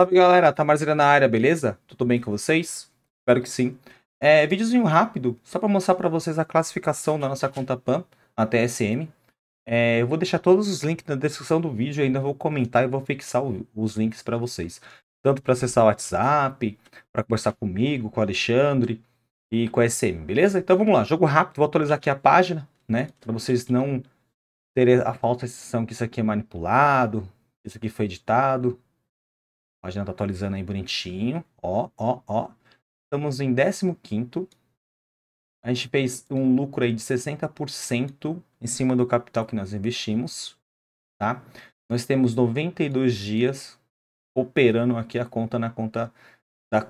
Salve galera, Tamarzeira tá na área, beleza? Tudo bem com vocês? Espero que sim. É, rápido, só para mostrar para vocês a classificação da nossa conta PAN, a TSM. É, eu vou deixar todos os links na descrição do vídeo, ainda vou comentar e vou fixar o, os links para vocês. Tanto para acessar o WhatsApp, para conversar comigo, com o Alexandre e com a SM, beleza? Então vamos lá, jogo rápido, vou atualizar aqui a página, né? Para vocês não terem a falsa sensação que isso aqui é manipulado, isso aqui foi editado, a página tá atualizando aí bonitinho. Ó, ó, ó. Estamos em 15º. A gente fez um lucro aí de 60% em cima do capital que nós investimos, tá? Nós temos 92 dias operando aqui a conta na conta da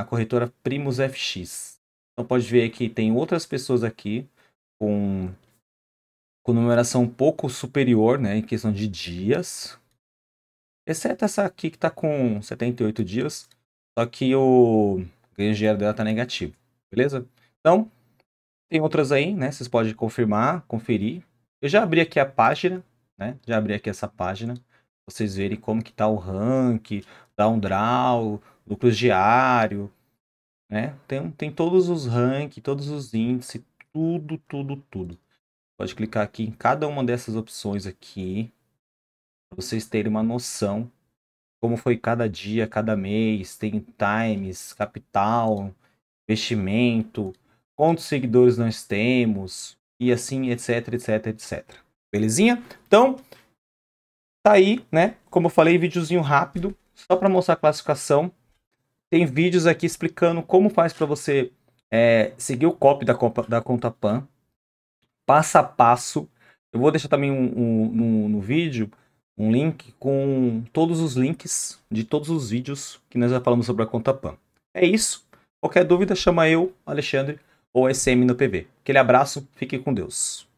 a corretora Primos FX. Então pode ver que tem outras pessoas aqui com, com numeração um pouco superior, né, em questão de dias, Exceto essa aqui que está com 78 dias. Só que o ganho de dinheiro dela está negativo. Beleza? Então, tem outras aí, né? Vocês podem confirmar, conferir. Eu já abri aqui a página, né? Já abri aqui essa página. Vocês verem como que tá o rank, down draw, lucros diário, né? Tem, tem todos os rank, todos os índices, tudo, tudo, tudo. Pode clicar aqui em cada uma dessas opções aqui vocês terem uma noção como foi cada dia, cada mês, tem times, capital, investimento, quantos seguidores nós temos e assim, etc, etc, etc. Belezinha? Então, tá aí, né? Como eu falei, videozinho rápido, só para mostrar a classificação. Tem vídeos aqui explicando como faz para você é, seguir o copy da, da conta PAN, passo a passo. Eu vou deixar também um, um, um no vídeo um link com todos os links de todos os vídeos que nós já falamos sobre a conta PAN. É isso. Qualquer dúvida, chama eu, Alexandre, ou SM no PV. Aquele abraço, fique com Deus.